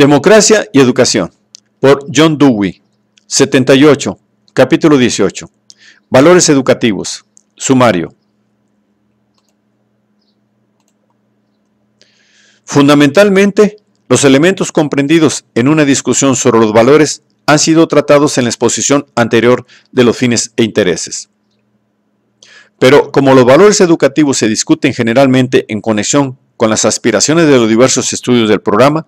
Democracia y Educación, por John Dewey, 78, capítulo 18. Valores educativos, sumario. Fundamentalmente, los elementos comprendidos en una discusión sobre los valores han sido tratados en la exposición anterior de los fines e intereses. Pero como los valores educativos se discuten generalmente en conexión con las aspiraciones de los diversos estudios del programa,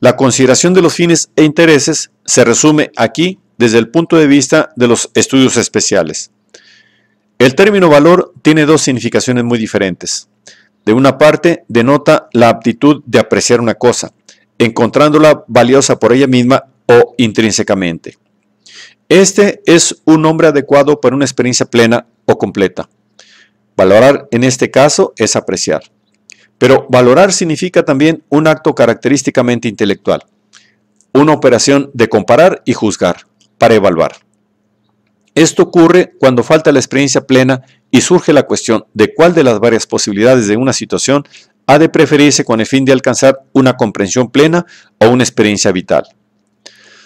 la consideración de los fines e intereses se resume aquí desde el punto de vista de los estudios especiales. El término valor tiene dos significaciones muy diferentes. De una parte, denota la aptitud de apreciar una cosa, encontrándola valiosa por ella misma o intrínsecamente. Este es un nombre adecuado para una experiencia plena o completa. Valorar en este caso es apreciar. Pero valorar significa también un acto característicamente intelectual, una operación de comparar y juzgar para evaluar. Esto ocurre cuando falta la experiencia plena y surge la cuestión de cuál de las varias posibilidades de una situación ha de preferirse con el fin de alcanzar una comprensión plena o una experiencia vital.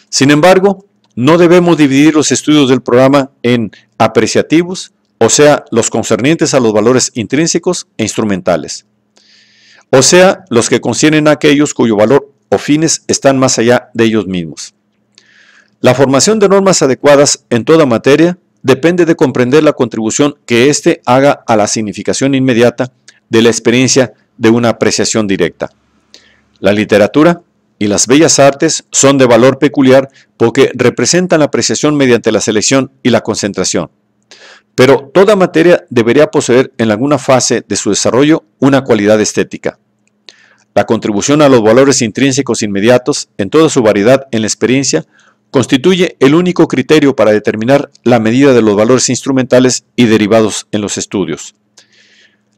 Sin embargo, no debemos dividir los estudios del programa en apreciativos, o sea, los concernientes a los valores intrínsecos e instrumentales, o sea, los que conciernen a aquellos cuyo valor o fines están más allá de ellos mismos. La formación de normas adecuadas en toda materia depende de comprender la contribución que éste haga a la significación inmediata de la experiencia de una apreciación directa. La literatura y las bellas artes son de valor peculiar porque representan la apreciación mediante la selección y la concentración. Pero toda materia debería poseer en alguna fase de su desarrollo una cualidad estética. La contribución a los valores intrínsecos inmediatos, en toda su variedad en la experiencia, constituye el único criterio para determinar la medida de los valores instrumentales y derivados en los estudios.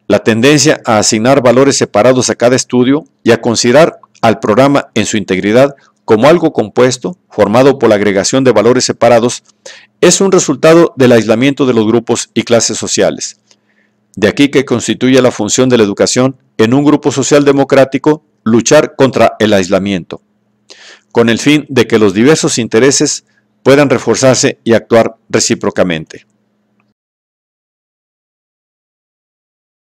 La tendencia a asignar valores separados a cada estudio y a considerar al programa en su integridad como algo compuesto, formado por la agregación de valores separados, es un resultado del aislamiento de los grupos y clases sociales. De aquí que constituye la función de la educación en un grupo social democrático, luchar contra el aislamiento, con el fin de que los diversos intereses puedan reforzarse y actuar recíprocamente.